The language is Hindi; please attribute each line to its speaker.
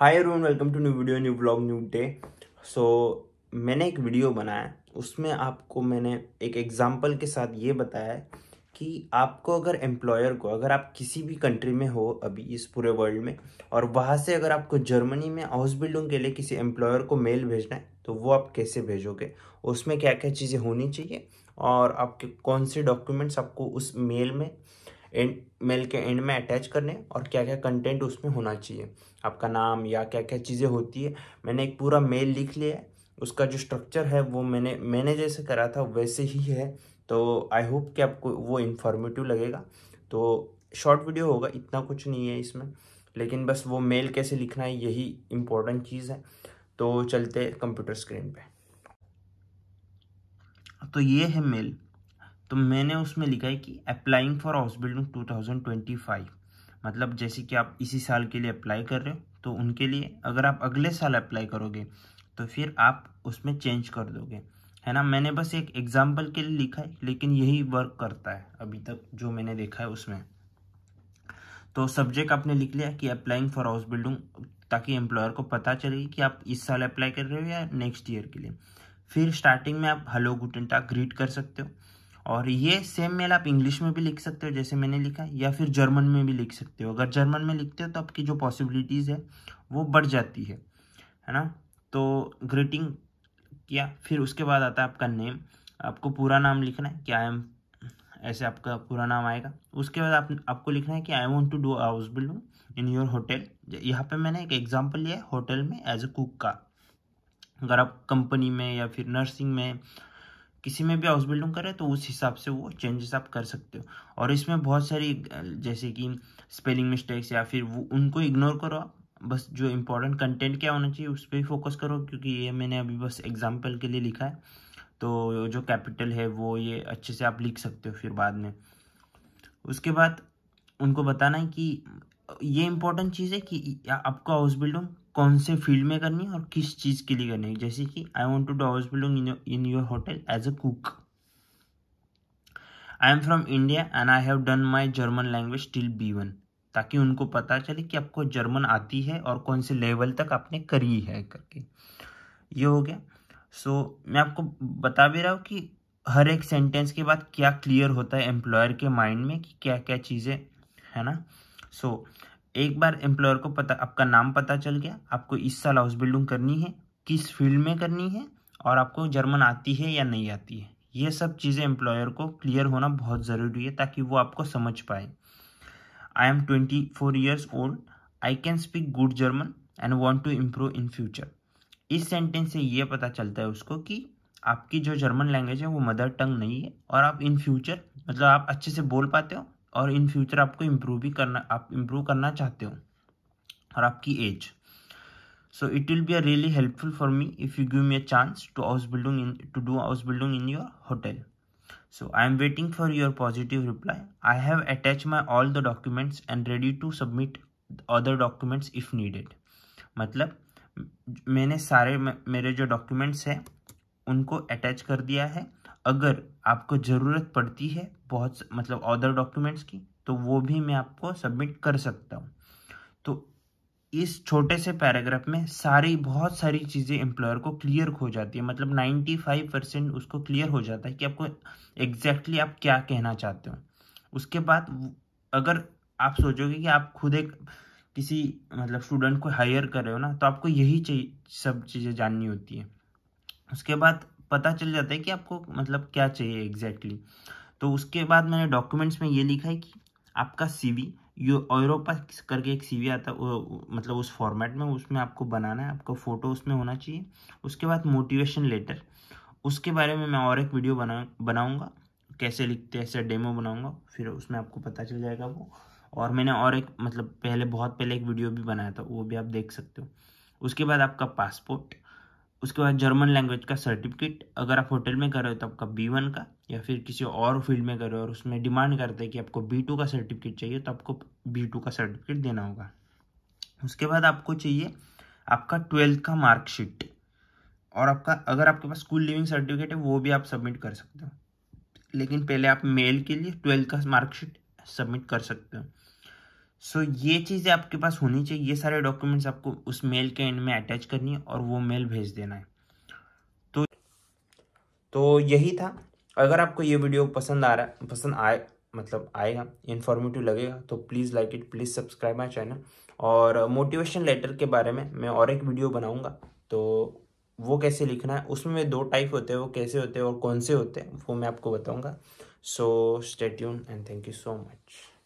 Speaker 1: Hi everyone welcome to new video new blog new day so मैंने एक वीडियो बनाया उसमें आपको मैंने एक एग्जांपल के साथ ये बताया है कि आपको अगर एम्प्लॉयर को अगर आप किसी भी कंट्री में हो अभी इस पूरे वर्ल्ड में और वहाँ से अगर आपको जर्मनी में हाउस बिल्डिंग के लिए किसी एम्प्लॉयर को मेल भेजना है तो वो आप कैसे भेजोगे उसमें क्या क्या चीज़ें होनी चाहिए और आपके कौन से डॉक्यूमेंट्स आपको उस मेल में एंड मेल के एंड में अटैच करने और क्या क्या कंटेंट उसमें होना चाहिए आपका नाम या क्या क्या चीज़ें होती है मैंने एक पूरा मेल लिख लिया है उसका जो स्ट्रक्चर है वो मैंने मैंने जैसे करा था वैसे ही है तो आई होप कि आपको वो इन्फॉर्मेटिव लगेगा तो शॉर्ट वीडियो होगा इतना कुछ नहीं है इसमें लेकिन बस वो मेल कैसे लिखना है यही इम्पोर्टेंट चीज़ है तो चलते कंप्यूटर स्क्रीन पे तो ये है मेल तो मैंने उसमें लिखा है कि अप्लाइंग फॉर हाउस बिल्डिंग 2025 मतलब जैसे कि आप इसी साल के लिए अप्लाई कर रहे हो तो उनके लिए अगर आप अगले साल अप्लाई करोगे तो फिर आप उसमें चेंज कर दोगे है ना मैंने बस एक एग्जाम्पल के लिए लिखा है लेकिन यही वर्क करता है अभी तक जो मैंने देखा है उसमें तो सब्जेक्ट आपने लिख लिया कि अप्लाइंग फॉर हाउस बिल्डिंग ताकि एम्प्लॉयर को पता चले कि आप इस साल अप्लाई कर रहे हो या नेक्स्ट ईयर के लिए फिर स्टार्टिंग में आप हेलो गुटन टाक ग्रीट कर सकते हो और ये सेम मेल आप इंग्लिश में भी लिख सकते हो जैसे मैंने लिखा या फिर जर्मन में भी लिख सकते हो अगर जर्मन में लिखते हो तो आपकी जो पॉसिबिलिटीज़ है वो बढ़ जाती है है ना तो ग्रीटिंग किया फिर उसके बाद आता है आपका नेम आपको पूरा नाम लिखना है कि आई एम ऐसे आपका पूरा नाम आएगा उसके बाद आप आपको लिखना है कि I want to do house building in your hotel यहाँ पे मैंने एक एग्जाम्पल लिया है होटल में एज अ कुक का अगर आप कंपनी में या फिर नर्सिंग में किसी में भी हाउस बिल्डिंग करें तो उस हिसाब से वो चेंजेस आप कर सकते हो और इसमें बहुत सारी जैसे कि स्पेलिंग मिस्टेक्स या फिर वो उनको इग्नोर करो बस जो इम्पोर्टेंट कंटेंट क्या होना चाहिए उस पर ही फोकस करो क्योंकि ये मैंने अभी बस एग्जाम्पल के लिए लिखा है तो जो कैपिटल है वो ये अच्छे से आप लिख सकते हो फिर बाद में उसके बाद उनको बताना है कि ये इम्पोर्टेंट चीज़ है कि आपको हाउस बिल्डिंग कौन से फील्ड में करनी है और किस चीज़ के लिए करनी है जैसे कि I want to dodge belong in your hotel as a cook I am from India and I have done my German language till B one ताकि उनको पता चले कि आपको जर्मन आती है और कौन से लेवल तक आपने करी है करके ये हो गया सो so, मैं आपको बता भी रहा हूँ कि हर एक सेंटेंस के बाद क्या क्लियर होता है एम्प्लॉयर के माइंड में कि क्या क्या चीज़ें है ना सो so, एक बार एम्प्लॉयर को पता आपका नाम पता चल गया आपको इस साल हाउस बिल्डिंग करनी है किस फील्ड में करनी है और आपको जर्मन आती है या नहीं आती है ये सब चीज़ें एम्प्लॉयर को क्लियर होना बहुत ज़रूरी है ताकि वो आपको समझ पाए I am twenty four years old I can speak good German and want to improve in future इस सेंटेंस से ये पता चलता है उसको कि आपकी जो जर्मन लैंग्वेज है वो मदर टंग नहीं है और आप इन फ्यूचर मतलब आप अच्छे से बोल पाते हो और इन फ्यूचर आपको इम्प्रूव भी करना आप इम्प्रूव करना चाहते हो और आपकी age so it will be a really helpful for me if you give me a chance to house building in to do house building in your hotel so I am waiting for your positive reply I have attach my all the documents and ready to submit other documents if needed मतलब मैंने सारे मेरे जो डॉक्यूमेंट्स हैं उनको अटैच कर दिया है अगर आपको ज़रूरत पड़ती है बहुत मतलब अदर डॉक्यूमेंट्स की तो वो भी मैं आपको सबमिट कर सकता हूँ तो इस छोटे से पैराग्राफ में सारी बहुत सारी चीज़ें एम्प्लॉयर को क्लियर हो जाती है मतलब 95 परसेंट उसको क्लियर हो जाता है कि आपको एग्जैक्टली exactly आप क्या कहना चाहते हो उसके बाद अगर आप सोचोगे कि आप खुद एक किसी मतलब स्टूडेंट को हायर कर रहे हो ना तो आपको यही चाहिए सब चीज़ें जाननी होती है उसके बाद पता चल जाता है कि आपको मतलब क्या चाहिए एग्जैक्टली exactly. तो उसके बाद मैंने डॉक्यूमेंट्स में ये लिखा है कि आपका वी यो यूरोपा करके एक सीवी आता मतलब उस फॉर्मेट में उसमें आपको बनाना है आपका फ़ोटो उसमें होना चाहिए उसके बाद मोटिवेशन लेटर उसके बारे में मैं और एक वीडियो बना बनाऊँगा कैसे लिखते हैं ऐसे डेमो बनाऊँगा फिर उसमें आपको पता चल जाएगा वो और मैंने और एक मतलब पहले बहुत पहले एक वीडियो भी बनाया था वो भी आप देख सकते हो उसके बाद आपका पासपोर्ट उसके बाद जर्मन लैंग्वेज का सर्टिफिकेट अगर आप होटल में कर रहे हो तो आपका बी वन का या फिर किसी और फील्ड में कर रहे हो और उसमें डिमांड करते हैं कि आपको बी टू का सर्टिफिकेट चाहिए तो आपको बी टू का सर्टिफिकेट देना होगा उसके बाद आपको चाहिए आपका ट्वेल्थ का मार्कशीट और आपका अगर आपके पास स्कूल लिविंग सर्टिफिकेट है वो भी आप सबमिट कर सकते हो लेकिन पहले आप मेल के लिए ट्वेल्थ का मार्कशीट सबमिट कर सकते हो सो so, ये चीज़ें आपके पास होनी चाहिए ये सारे डॉक्यूमेंट्स आपको उस मेल के एंड में अटैच करनी है और वो मेल भेज देना है तो तो यही था अगर आपको ये वीडियो पसंद आ रहा है पसंद आए मतलब आएगा इन्फॉर्मेटिव लगेगा तो please like it please subscribe my channel और मोटिवेशन लेटर के बारे में मैं और एक वीडियो बनाऊँगा तो वो कैसे लिखना है उसमें दो टाइप होते हैं वो कैसे होते हैं और कौन से होते हैं वो मैं आपको बताऊँगा so stay tuned and thank you so much